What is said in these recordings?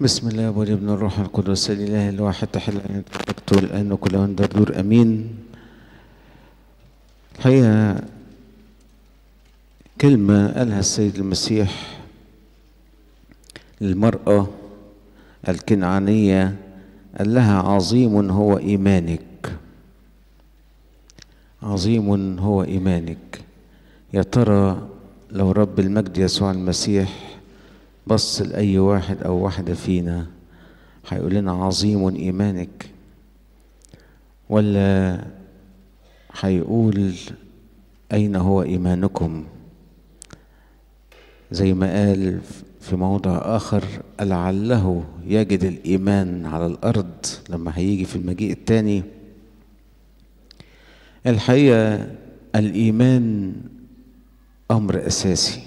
بسم الله والابن الروح القدس الإله الواحد تحل أن تكتب الآن كلهن دردور أمين الحقيقة كلمة قالها السيد المسيح للمرأة الكنعانية قال لها عظيم هو إيمانك عظيم هو إيمانك يا ترى لو رب المجد يسوع المسيح بص لأي واحد أو واحدة فينا هيقول لنا عظيم إيمانك ولا هيقول أين هو إيمانكم زي ما قال في موضع آخر لعله يجد الإيمان على الأرض لما هيجي في المجيء الثاني الحقيقة الإيمان امر اساسي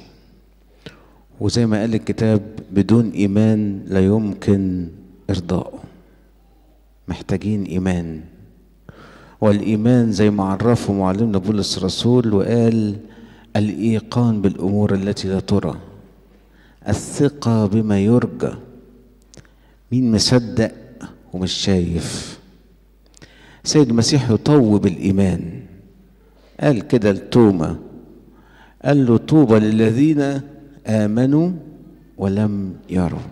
وزي ما قال الكتاب بدون ايمان لا يمكن ارضائه محتاجين ايمان والايمان زي ما عرفه معلمنا بولس الرسول وقال الايقان بالامور التي لا ترى الثقه بما يرجى مين مصدق ومش شايف سيد المسيح يطوب الايمان قال كده لتوما قال له طوبى للذين آمنوا ولم يروا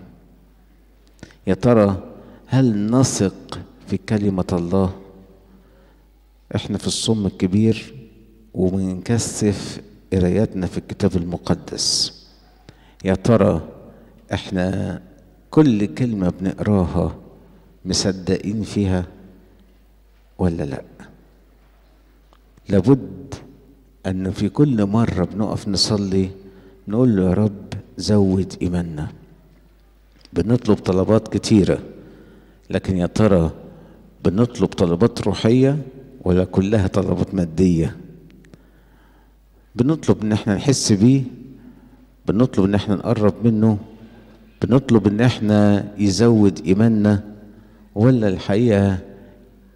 يا ترى هل نثق في كلمة الله احنا في الصم الكبير وبنكثف قراياتنا في الكتاب المقدس يا ترى احنا كل كلمة بنقراها مصدقين فيها ولا لا لابد أن في كل مرة بنقف نصلي نقول له يا رب زود إيماننا بنطلب طلبات كتيرة لكن يا ترى بنطلب طلبات روحية ولا كلها طلبات مادية بنطلب ان احنا نحس بيه بنطلب ان احنا نقرب منه بنطلب ان احنا يزود ايماننا ولا الحقيقة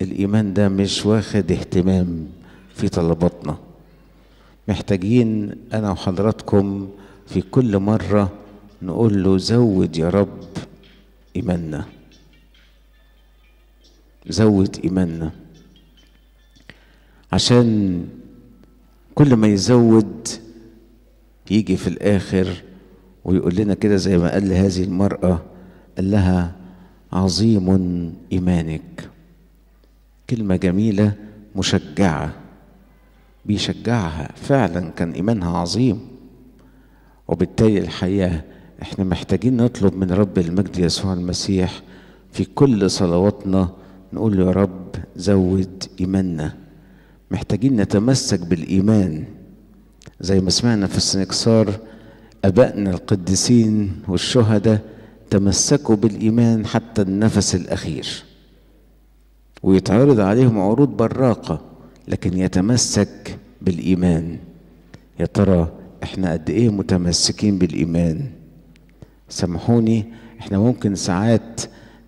الايمان ده مش واخد اهتمام في طلباتنا محتاجين أنا وحضراتكم في كل مرة نقول له زود يا رب إيماننا زود إيماننا عشان كل ما يزود يجي في الآخر ويقول لنا كده زي ما قال لهذه المرأة قال لها عظيم إيمانك كلمة جميلة مشجعة بيشجعها فعلا كان إيمانها عظيم وبالتالي الحقيقة احنا محتاجين نطلب من رب المجد يسوع المسيح في كل صلواتنا نقول يا رب زود إيماننا محتاجين نتمسك بالإيمان زي ما سمعنا في السنكسار أبائنا القديسين والشهداء تمسكوا بالإيمان حتى النفس الأخير ويتعرض عليهم عروض براقة لكن يتمسك بالايمان يا ترى احنا قد ايه متمسكين بالايمان سامحوني احنا ممكن ساعات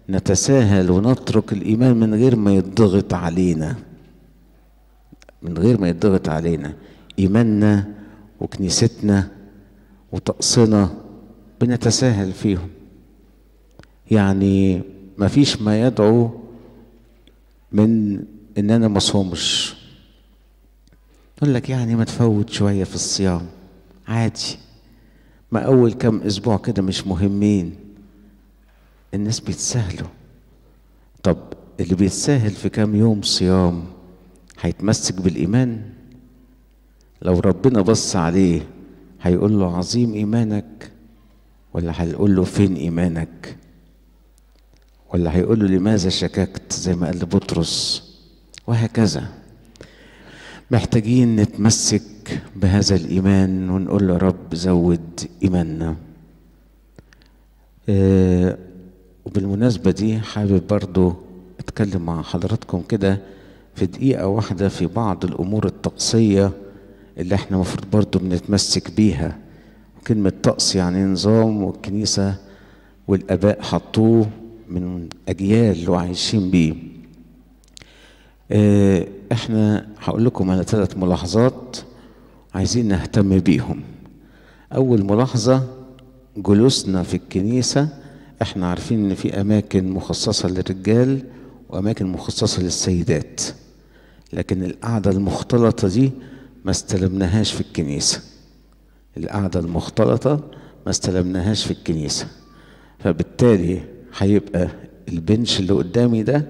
نتساهل ونترك الايمان من غير ما يضغط علينا من غير ما يضغط علينا ايماننا وكنيستنا وطقسنا بنتساهل فيهم يعني ما فيش ما يدعو من ان انا ما صومش تقول لك يعني ما تفوت شوية في الصيام عادي ما أول كم أسبوع كده مش مهمين الناس بيتسهلوا طب اللي بيتساهل في كام يوم صيام هيتمسك بالإيمان لو ربنا بص عليه هيقول له عظيم إيمانك ولا هيقول له فين إيمانك ولا هيقول له لماذا شككت زي ما قال بطرس وهكذا محتاجين نتمسك بهذا الإيمان ونقول له رب زود إيماننا أه وبالمناسبة دي حابب برضو أتكلم مع حضراتكم كده في دقيقة واحدة في بعض الأمور الطقسية اللي احنا المفروض برضو بنتمسك بيها كلمة طقس يعني نظام والكنيسة والآباء حطوه من أجيال وعايشين بيه أه احنا هقول لكم على ثلاث ملاحظات عايزين نهتم بيهم اول ملاحظه جلوسنا في الكنيسه احنا عارفين ان في اماكن مخصصه للرجال واماكن مخصصه للسيدات لكن القعده المختلطه دي ما استلمناهاش في الكنيسه القعده المختلطه ما استلمناهاش في الكنيسه فبالتالي هيبقى البنش اللي قدامي ده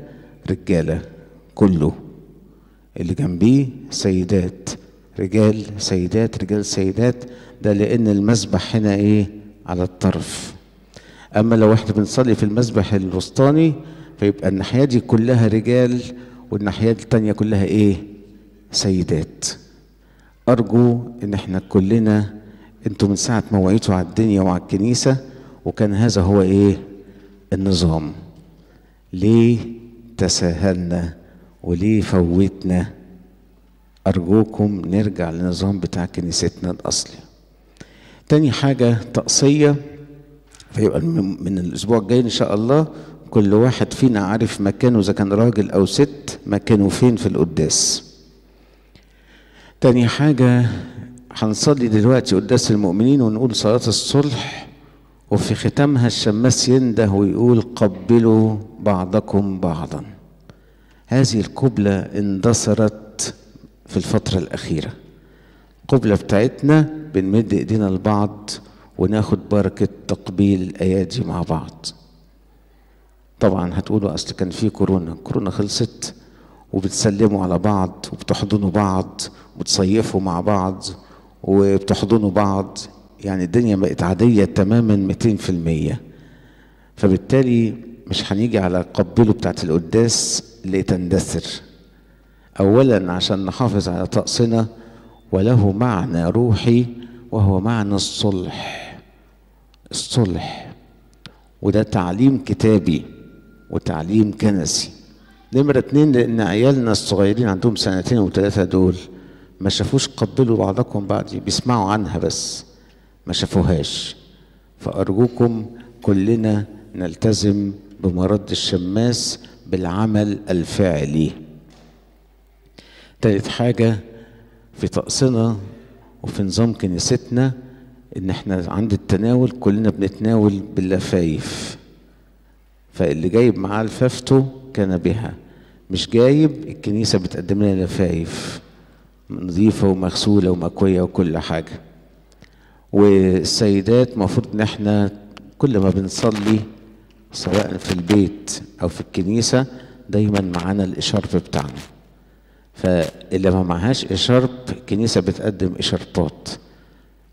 رجاله كله اللي جنبيه سيدات رجال سيدات رجال سيدات ده لأن المسبح هنا إيه على الطرف أما لو إحنا بنصلي في المسبح الوسطاني فيبقى الناحية دي كلها رجال والناحية التانية كلها إيه سيدات أرجو إن إحنا كلنا أنتوا من ساعة ما وعيتوا على الدنيا وعلى الكنيسة وكان هذا هو إيه النظام ليه تساهلنا وليه فوتنا أرجوكم نرجع للنظام بتاع كنيستنا الأصلي تاني حاجة تقصية فيبقى من الأسبوع الجاي إن شاء الله كل واحد فينا عارف مكانه إذا كان راجل أو ست مكانه فين في القداس تاني حاجة هنصلي دلوقتي قداس المؤمنين ونقول صلاة الصلح وفي ختامها الشماس ينده ويقول قبلوا بعضكم بعضا هذه القبلة اندثرت في الفترة الأخيرة القبلة بتاعتنا بنمد إيدينا لبعض وناخد بركة تقبيل أيادي مع بعض طبعا هتقولوا أصل كان في كورونا كورونا خلصت وبتسلموا على بعض وبتحضنوا بعض وبتصيفوا مع بعض وبتحضنوا بعض يعني الدنيا بقت عادية تماما 200% فبالتالي مش هنيجي على قبله بتاعت القداس لتندثر أولا عشان نحافظ على طقسنا وله معنى روحي وهو معنى الصلح الصلح وده تعليم كتابي وتعليم كنسي نمرة اتنين لأن عيالنا الصغيرين عندهم سنتين وثلاثة دول ما شافوش قبلوا بعضكم بعض بيسمعوا عنها بس ما شافوهاش فأرجوكم كلنا نلتزم بمرد الشماس بالعمل الفعلي تالت حاجة في طقسنا وفي نظام كنيستنا ان احنا عند التناول كلنا بنتناول باللفايف فاللي جايب معاه لفافته كان بها مش جايب الكنيسة بتقدم لنا لفايف نظيفة ومغسولة ومكوية وكل حاجة والسيدات المفروض ان احنا كل ما بنصلي سواء في البيت أو في الكنيسة دايما معانا الإشارب بتاعنا فاللي ما معهاش إشارب الكنيسة بتقدم إشاربات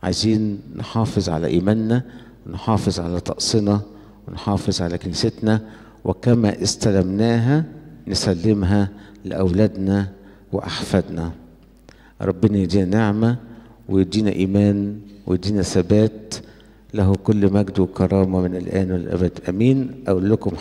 عايزين نحافظ على إيماننا ونحافظ على طقسنا ونحافظ على كنيستنا وكما استلمناها نسلمها لأولادنا وأحفادنا ربنا يدينا نعمة ويدينا إيمان ويدينا ثبات له كل مجد وكرامة من الآن والأبد أمين أقول لكم